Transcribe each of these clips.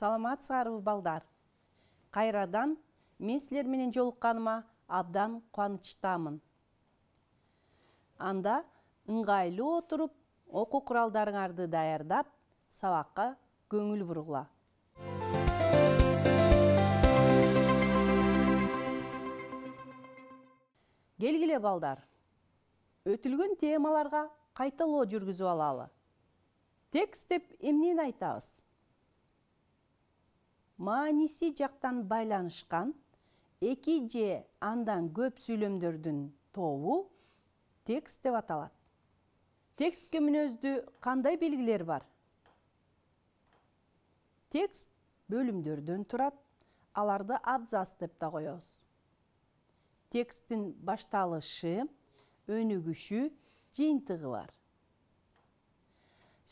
саламатсыңарбы балдар Қайрадан мен силер менен абдан кубанычтамын анда отырып, оқу окуу арды даярдап сабакка көңіл бургула Келгіле балдар Өтілгін темаларға кайталоо жүргізу алалы Текстеп деп эмнени мааниси жақтан байланышқан эки же андан көп сүйлөмдөрдүн тобу текст деп аталат текстке мүнөздүү кандай белгилер бар текст бөлүмдөрдөн турат аларды абзац деп да коебуз тексттин башталышы өнүгүшү жыйынтыгы бар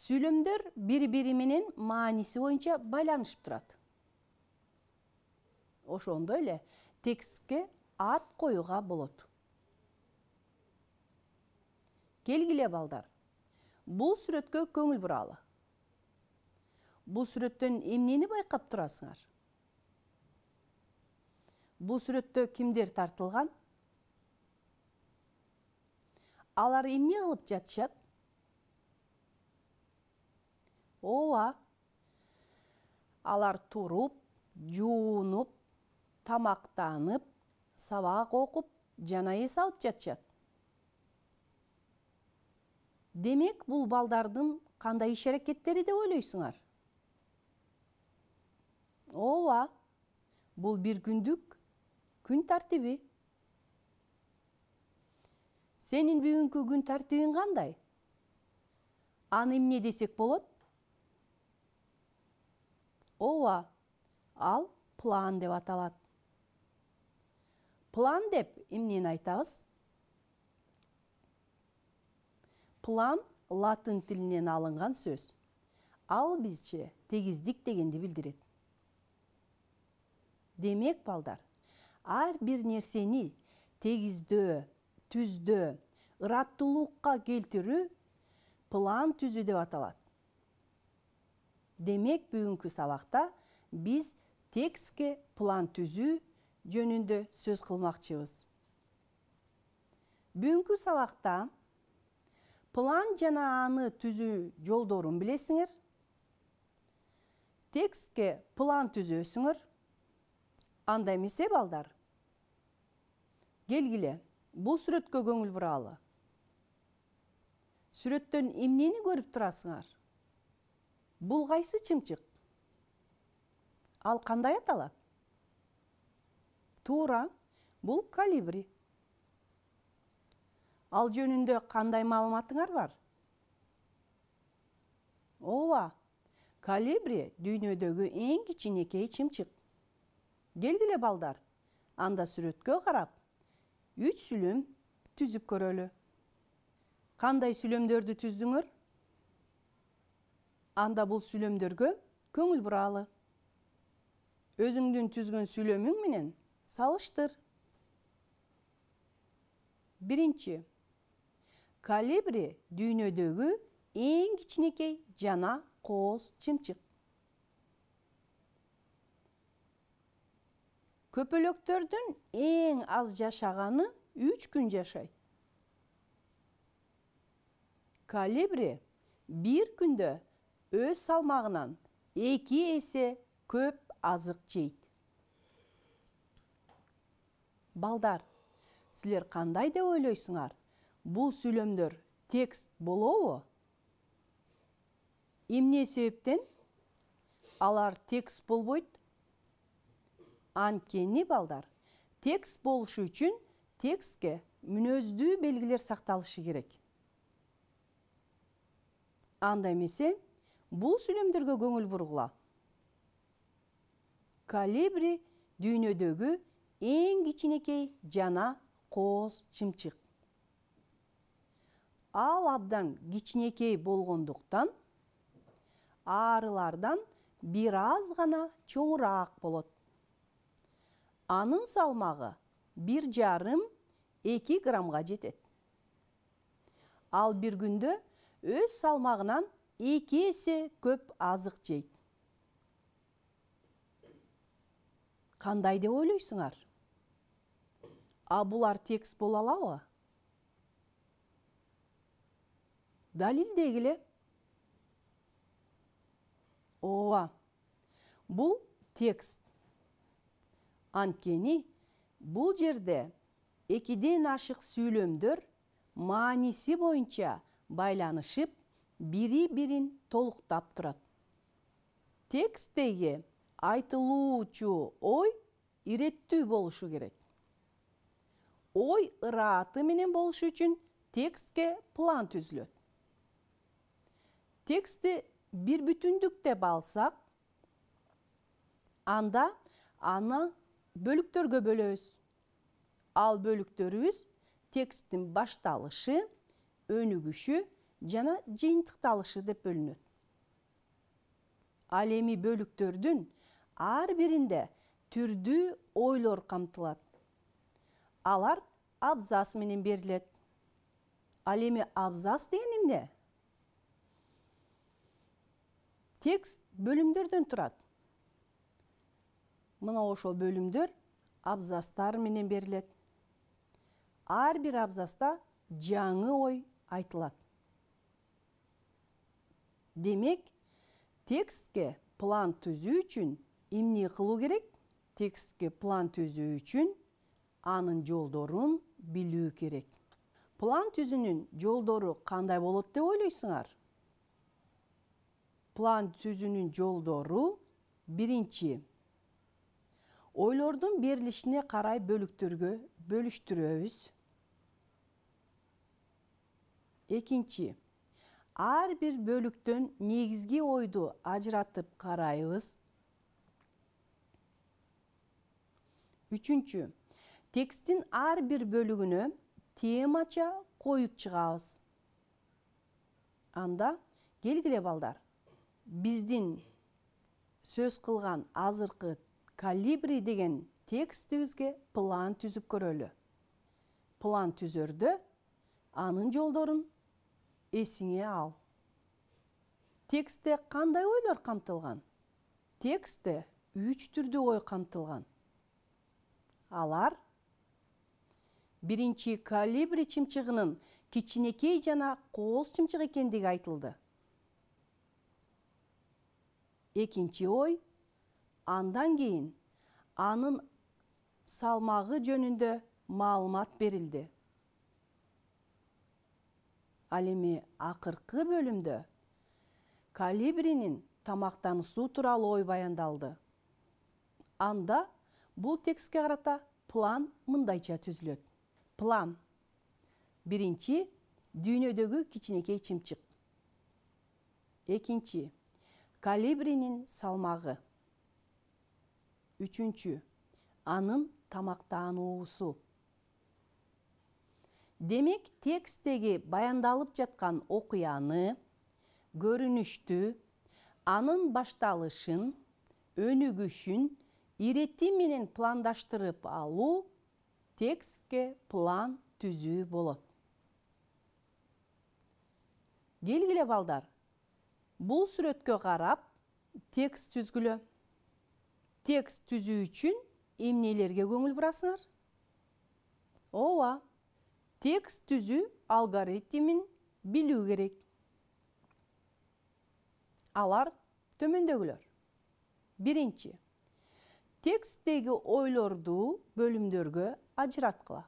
сүйлөмдөр бири бири менен мааниси боюнча байланышып турат ошондой эле текстке ат коюуга болот келгиле балдар бул сүрөткө көңүл буралы бул сүрөттөн эмнени байкап турасыңар бул сүрөттө кимдер тартылган алар эмне кылып жатышат ооба алар туруп жуунуп Тамақтанып, сабақ оқып, жана салып алып жатышат демек бұл балдардың қандай иш аракеттери деп ойлойсуңар ооба бул бир күндүк күн тартиби Сенің бүгүнкү күн тартибиң қандай аны эмне десек болот ооба ал план деп аталады план деп эмнени айтабыз план латын тілінен алынған сөз ал бизче тегіздік дегенди білдіреді демек балдар ар бир нерсени тегізді, түзді, ұраттылыққа келтіру, план түзүү деп аталат демек бүгүнкү сабақта біз текстке план түзүү жөнүндө сөз кылмакчыбыз бүгүнкү сабакта план жана аны түзүү жолдорун билесиңер текстке план түзөсүңөр анда эмесе балдар келгиле бул сүрөткө көңүл буралы сүрөттөн эмнени көрүп турасыңар бул кайсы чымчык ал кандай аталат тура бұл калибри ал жөнінде қандай маалыматыңар бар ооба калибри дүйнөдөгү эң кичинекей чымчык келгиле балдар анда сүрөткө карап үч сүлөм түзүп көрөлү кандай сүлөмдөрдү түздүңөр анда бул сүлөмдөргө көңүл буралы өзүңдүн түзгөн сүлөмүң менен салыштыр биринчи Калибри дүйнөдөгү эң кичинекей жана кооз чымчык көпөлөктөрдүн эң аз жашағаны 3 күн жашай. калибри бір күндө өз салмағынан эки эсе көп азык жейт балдар сілер қандай деп ойлойсуңар Бұл сүйлөмдөр текст болуы? Емне себептен алар текст болбойт анткени балдар текст болушу үчүн текстке мүнөздүү белгилер сакталышы керек анда эмесе бул сүйлөмдөргө көңүл бургула калибри дүйнөдөгү эң кичинекей жана кооз чымчык ал абдан кичинекей болгондуктан аарылардан бир аз гана чоңураак болот анын салмагы бир жарым эки граммга жетет ал бир күндө өз салмагынан эки эсе көп азык жейт кандай деп ойлойсуңар а бұлар текст бола алабы далилдегиле ооба Бұл текст анткени бұл жерде екіден ашық сүйлөмдөр мааниси бойынша байланышып бири бирин толуктап турат айтылу айтылуучу ой иреттүү болушу керек ой ыраты менен болуш үчүн текстке план түзүлөт текстти бир бүтүндүк деп алсак анда аны бөлүктөргө бөлөбүз ал бөлүктөрүбүз тексттин башталышы өнүгүшү жана жыйынтыкталышы деп бөлүнөт ал эми бөлүктөрдүн ар биринде түрдүү ойлор камтылат алар Абзас менен берилет ал эми абзац деген эмне текст бөлімдерден тұрады мына ошо бөлімдер абзастар менен берилет ар бир абзаста жаңы ой айтылат демек текстке план түзі үчүн эмне қылу керек текстке план түзүү үчүн анын жолдорун билүү керек план түзүүнүн жолдору кандай болот деп ойлойсуңар план түзүүнүн жолдору биринчи ойлордун берилишине карай бөлүктөргө бөлүштүрөбүз экинчи ар бир бөлүктөн негизги ойду ажыратып карайбыз үчүнчү тексттин ар бир бөлүгүнө темача коюп чыгабыз анда келгиле балдар биздин сөз кылган азыркы калибри деген текстибизге план түзүп көрөлү план түзөрдө анын жолдорун эсиңе ал текстте кандай ойлор камтылган текстте үч түрдүү ой камтылган алар биринчи калибри чымчыгынын кичинекей жана кооз чымчык экендиги айтылды экинчи ой андан кийин анын салмагы жөнүндө маалымат берилди ал эми акыркы бөлүмдө калибринин тамактануусу тууралуу ой баяндалды анда бул текстке карата план мындайча түзүлөт план биринчи дүйнөдөгү кичинекей чымчык экинчи калибринин салмагы үчүнчү анын тамактануусу демек тексттеги баяндалып жаткан окуяны көрүнүштү анын башталышын өнүгүшүн ирети менен пландаштырып алуу текстке план түзүү болот келгиле балдар бұл сүрөткө қарап текст түзгілі. текст түзүү үчүн эмнелерге көңүл бурасыңар ооба текст түзүү алгоритмин билүү керек алар төмөндөгүлөр биринчи Текстегі ойлорду бөлүмдөргө ажыратқыла.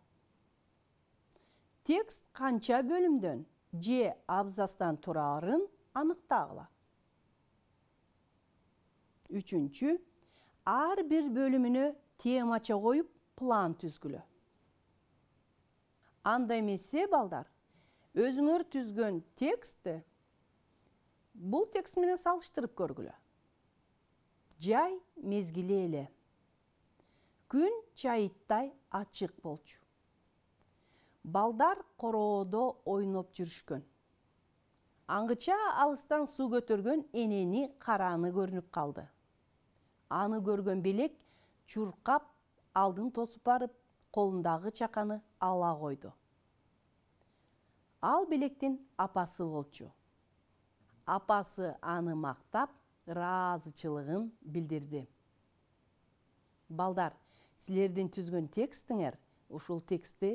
текст қанча бөлімден, же абзацтан тұрарын анықтағыла. үчүнчү ар бір бөліміні темача қойып, план түзгілі. анда эмесе балдар өзіңір түзгін текстти бұл текст менен салыштырып көргүлө жай мезгілейлі. күн чайыттай ачык болчу балдар короодо ойноп жүрүшкөн аңгыча алыстан суу көтөргөн энени караны көрүнүп калды аны көргөн белек чуркап алдын тосуп барып колундагы чаканы ала койду ал белектин апасы болчу апасы аны мактап ыраазычылыгын билдирди балдар силердин түзгөн текстиңер ушул текстти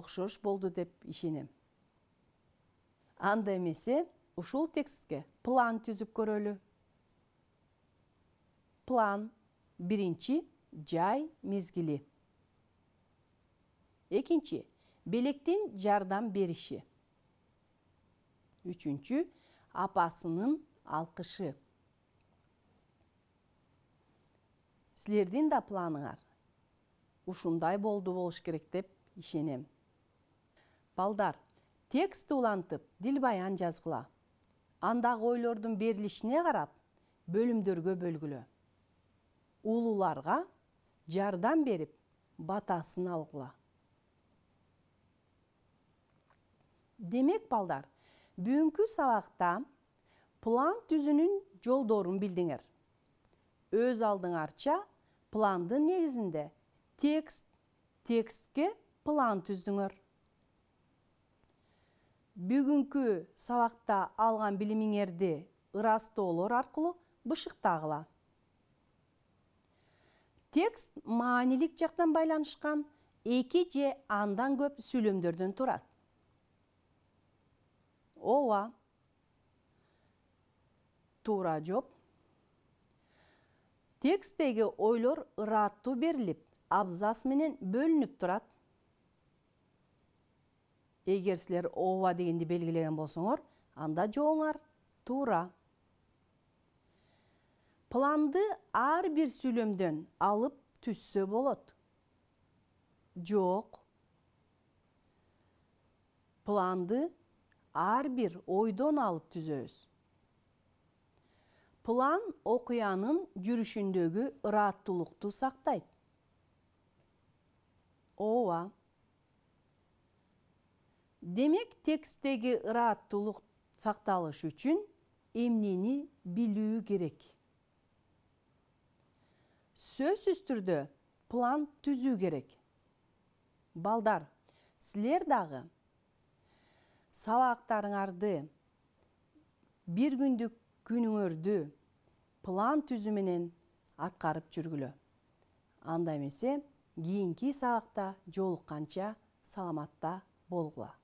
окшош болду деп ишенем анда эмесе ушул текстке план түзүп көрөлү план биринчи жай мезгили экинчи белектин жардам бериши үчүнчү апасынын алкышы силердин да планыңар ушундай болду болуш керек деп ишенем балдар текстти улантып дил баян жазгыла андагы ойлордун берилишине карап бөлүмдөргө бөлгүлө улууларга жардам берип батасын алгыла демек балдар бүгүнкү сабакта план түзүүнүн жолдорун билдиңер өз алдың арча планды негізінде текст текстке план Бүгінкі бүгүнкү сабакта алган билимиңерди ырастоолор арқылы бұшықтағыла. текст маңелік жақтан байланышқан екі же андан көп сүйлөмдөрдөн тұрат. ооба тұра жоп. Текстегі ойлор ұратту берилип, абзац менен бөлүнүп турат. Эгер силер ооба дегенди белгилеген болсоңор, анда жооңар туура. Планды ар бир сүйлөмдөн алып түзсө болот. Жок. Планды ар бир ойдон алып түзөбүз план окуянын жүрүшүндөгү ырааттуулукту сактайт ооба демек тексттеги ырааттуулук сакталыш үчүн эмнени билүү керек сөзсүз түрдө план түзүү керек балдар силер дагы сабактарыңарды бир күндүк күнүңөрдү план түзі атқарып аткарып жүргүлө анда эмесе кийинки сабакта жолукканча саламатта болғыла.